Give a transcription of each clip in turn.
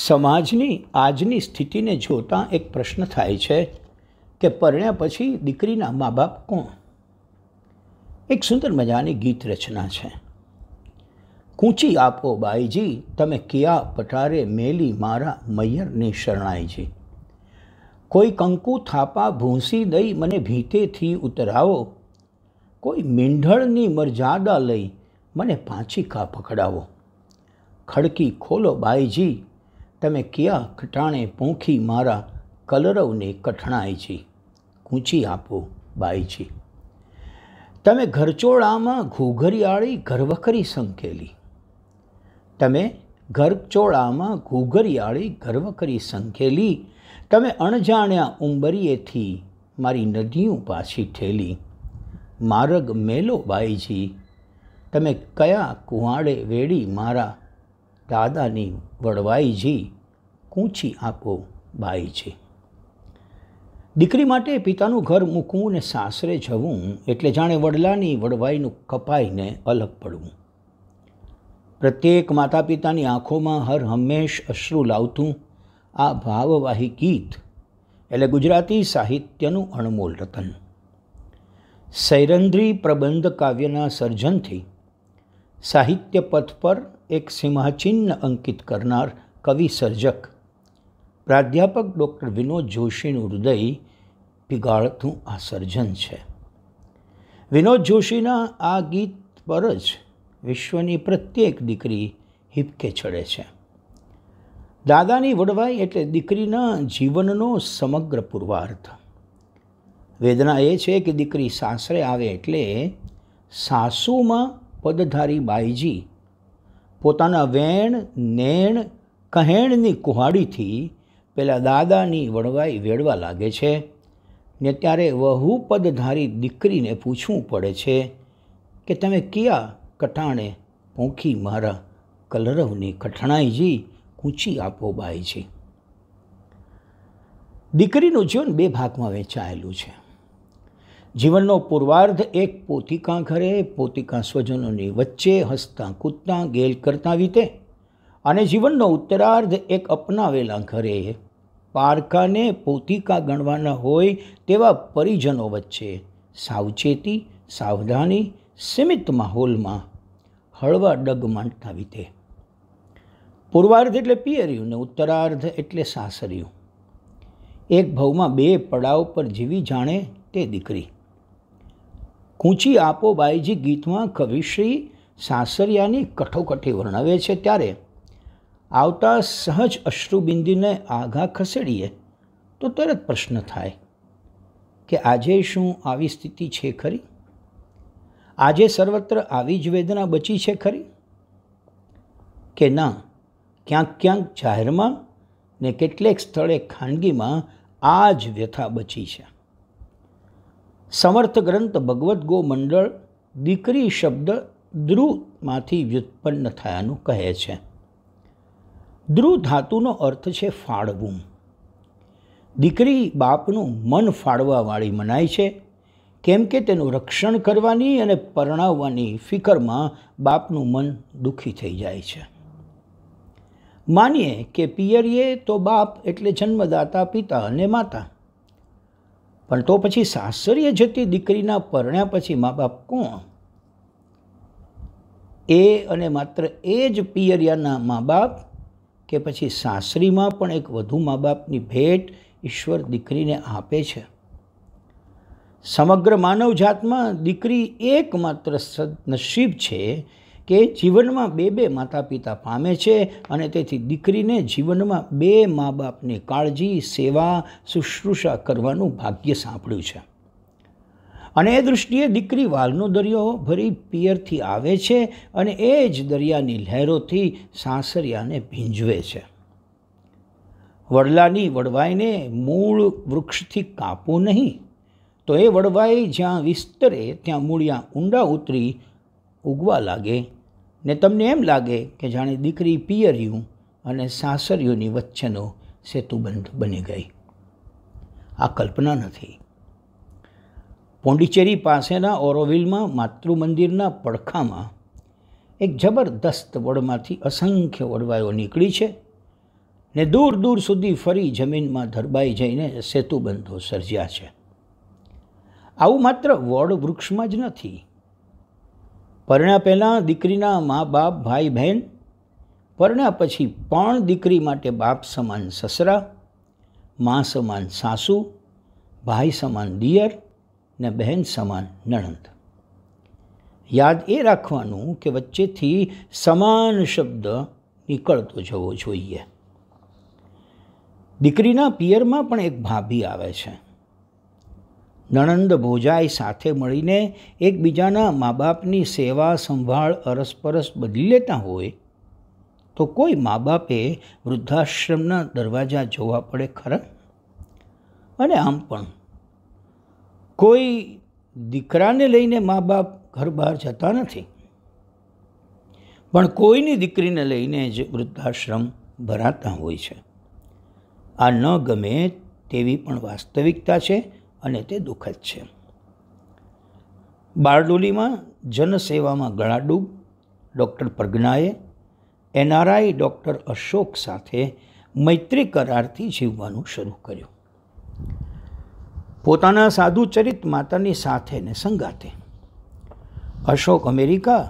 સમાજની આજની સ્થિતિને જોતાં એક પ્રશ્ન થાય છે કે પરણ્યા પછી દીકરીના મા બાપ કોણ એક સુંદર મજાની ગીત રચના છે કૂંચી આપો બાઈજી તમે ક્યાં પટારે મેલી મારા મૈયરની શરણાઈજી કોઈ કંકુ થાપા ભૂંસી દઈ મને ભીતેથી ઉતરાવો કોઈ મીંઢળની મરજાદા લઈ મને કા પકડાવો ખડકી ખોલો બાઈજી તમે ક્યાં ખટાણે પૂંખી મારા કલરવને કઠણાયજી કૂંચી આપો બાઈજી તમે ઘરચોળામાં ઘૂઘરિયાળી ઘરવખરી સંકેલી તમે ઘરચોળામાં ઘૂઘરિયાળી ઘરવખરી સંકેલી તમે અણજાણ્યા ઉંબરીએથી મારી નદીઓ પાછી ઠેલી મારગ મેલો બાઈજી તમે કયા કુવાડે વેડી મારા દાદાની વડવાઈજી કૂંચી આંખો બાઈ છે દીકરી માટે પિતાનું ઘર મૂકવું ને સાસરે જવું એટલે જાણે વડલાની વડવાઈનું કપાઈને અલગ પડવું પ્રત્યેક માતા પિતાની આંખોમાં હર હંમેશ અશ્રુ લાવતું આ ભાવવાહી ગીત એટલે ગુજરાતી સાહિત્યનું અણમોલ રતન સૈરંદ્રી પ્રબંધ કાવ્યના સર્જનથી સાહિત્ય પથ પર એક સીમાચિહ્ન અંકિત કરનાર કવિ સર્જક પ્રાધ્યાપક ડૉક્ટર વિનોદ જોશીનું હૃદય પીગાળતું આ સર્જન છે વિનોદ જોશીના આ ગીત પર જ વિશ્વની પ્રત્યેક દીકરી હિપકે ચડે છે દાદાની વડવાઈ એટલે દીકરીના જીવનનો સમગ્ર પૂર્વાર્થ વેદના એ છે કે દીકરી સાસરે આવે એટલે સાસુમાં પદધારી બાઈજી પોતાના વેણ નેણ કહેણની કુહાડીથી પેલા દાદાની વણવાઈ વેડવા લાગે છે ને ત્યારે વહુ દીકરીને પૂછવું પડે છે કે તમે કયા કઠાણે પોંખી મારા કલરવની કઠણાઈજી કૂંચી આપો બાઈજી દીકરીનું જીવન બે ભાગમાં વહેંચાયેલું છે જીવનનો પૂર્વાર્ધ એક પોતિકા ઘરે પોતિકા સ્વજનોની વચ્ચે હસતાં કૂદતાં ગેલ કરતા વીતે અને જીવનનો ઉત્તરાર્ધ એક અપનાવેલા ઘરે પારકાને પોતિકા ગણવાના હોય તેવા પરિજનો વચ્ચે સાવચેતી સાવધાની સીમિત માહોલમાં હળવા ડગ માંડતા વીતે પૂર્વાર્ધ એટલે પિયર્યું ને ઉત્તરાર્ધ એટલે સાસરિયું એક ભવમાં બે પડાવ પર જીવી જાણે તે દીકરી કૂંચી આપો બાઈજી ગીતમાં કવિશ્રી સાસરિયાની કઠોકઠી વર્ણવે છે ત્યારે આવતા સહજ અશ્રુબિંદીને આઘા ખસેડીએ તો તરત પ્રશ્ન થાય કે આજે શું આવી સ્થિતિ છે ખરી આજે સર્વત્ર આવી જ વેદના બચી છે ખરી કે ના ક્યાંક ક્યાંક જાહેરમાં ને કેટલેક સ્થળે ખાનગીમાં આ જ વ્યથા બચી છે સમર્થ ગ્રંથ ભગવદ્ ગો મંડળ દીકરી શબ્દ ધ્રુવમાંથી વ્યુત્પન્ન થયાનું કહે છે ધ્રુવ ધાતુનો અર્થ છે ફાળવું દીકરી બાપનું મન ફાળવાવાળી મનાય છે કેમ કે તેનું રક્ષણ કરવાની અને પરણાવવાની ફિકરમાં બાપનું મન દુઃખી થઈ જાય છે માનીએ કે પિયરીએ તો બાપ એટલે જન્મદાતા પિતા અને માતા પણ તો પછી સાસરીએ જતી દીકરીના પરણ્યા પછી મા બાપ કોણ એ અને માત્ર એ જ પિયરિયાના મા બાપ કે પછી સાસરીમાં પણ એક વધુ મા બાપની ભેટ ઈશ્વર દીકરીને આપે છે સમગ્ર માનવજાતમાં દીકરી એકમાત્ર સદનસીબ છે કે જીવનમાં બે બે માતા પિતા પામે છે અને તેથી દીકરીને જીવનમાં બે મા બાપની કાળજી સેવા શુશ્રૂષા કરવાનું ભાગ્ય સાંપડ્યું છે અને એ દૃષ્ટિએ દીકરી વાલનો દરિયો ભરી પિયરથી આવે છે અને એ જ દરિયાની લહેરોથી સાસરિયાને ભીંજવે છે વડલાની વડવાઈને મૂળ વૃક્ષથી કાપો નહીં તો એ વડવાઈ જ્યાં વિસ્તરે ત્યાં મૂળિયા ઊંડા ઉતરી ઉગવા લાગે ને તમને એમ લાગે કે જાણે દીકરી પિયરિયું અને સાસરિયોની વચ્ચેનો સેતુબંધ બની ગઈ આ કલ્પના નથી પોંડિચેરી પાસેના ઓરોવિલમાં માતૃમંદિરના પડખામાં એક જબરદસ્ત વડમાંથી અસંખ્ય વડવાયો નીકળી છે ને દૂર દૂર સુધી ફરી જમીનમાં ધરબાઈ જઈને સેતુબંધો સર્જ્યા છે આવું માત્ર વડ વૃક્ષમાં જ નથી પરણ્યા પહેલાં દીકરીના મા બાપ ભાઈ બહેન પરણ્યા પછી પણ દીકરી માટે બાપ સમાન સસરા મા સમાન સાસુ ભાઈ સમાન દિયર ને બહેન સમાન નણંદ યાદ એ રાખવાનું કે વચ્ચેથી સમાન શબ્દ નીકળતો જવો જોઈએ દીકરીના પિયરમાં પણ એક ભાભી આવે છે નણંદ ભોજાઈ સાથે મળીને એકબીજાના મા બાપની સેવા સંભાળ અરસપરસ બદલી લેતા હોય તો કોઈ મા બાપે વૃદ્ધાશ્રમના દરવાજા જોવા પડે ખરા અને આમ પણ કોઈ દીકરાને લઈને મા બાપ ઘર બહાર જતા નથી પણ કોઈની દીકરીને લઈને જ વૃદ્ધાશ્રમ ભરાતા હોય છે આ ન ગમે તેવી પણ વાસ્તવિકતા છે અને તે દુઃખદ છે બારડોલીમાં જનસેવામાં ગળાડૂબ ડૉક્ટર પ્રજ્ઞાએ એનઆરઆઈ ડૉક્ટર અશોક સાથે મૈત્રી કરારથી જીવવાનું શરૂ કર્યું પોતાના સાધુચરિત માતાની સાથે ને સંગાતે અશોક અમેરિકા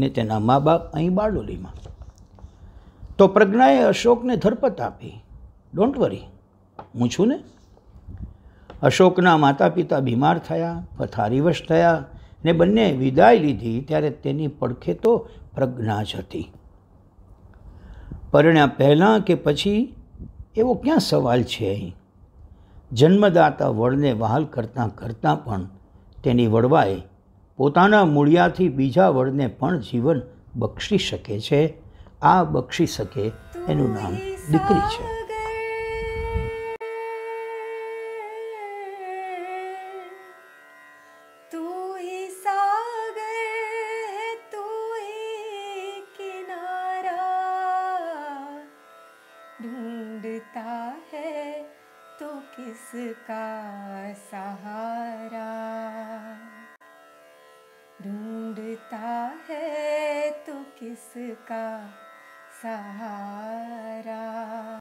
ને તેના મા બાપ અહીં બારડોલીમાં તો પ્રજ્ઞાએ અશોકને ધરપત આપી ડોન્ટ વરી હું છું ને અશોકના માતા પિતા બીમાર થયા પથારીવશ થયા ને બંને વિદાય લીધી ત્યારે તેની પડખે તો પ્રજ્ઞા જ હતી પરણ્યા પહેલાં કે પછી એવો ક્યાં સવાલ છે અહીં જન્મદાતા વડને વહાલ કરતાં કરતાં પણ તેની વડવાએ પોતાના મૂળિયાથી બીજા વડને પણ જીવન બક્ષી શકે છે આ બક્ષી શકે એનું નામ દીકરી છે होता है तो किसका सहारा ढूंढता है तो किसका सहारा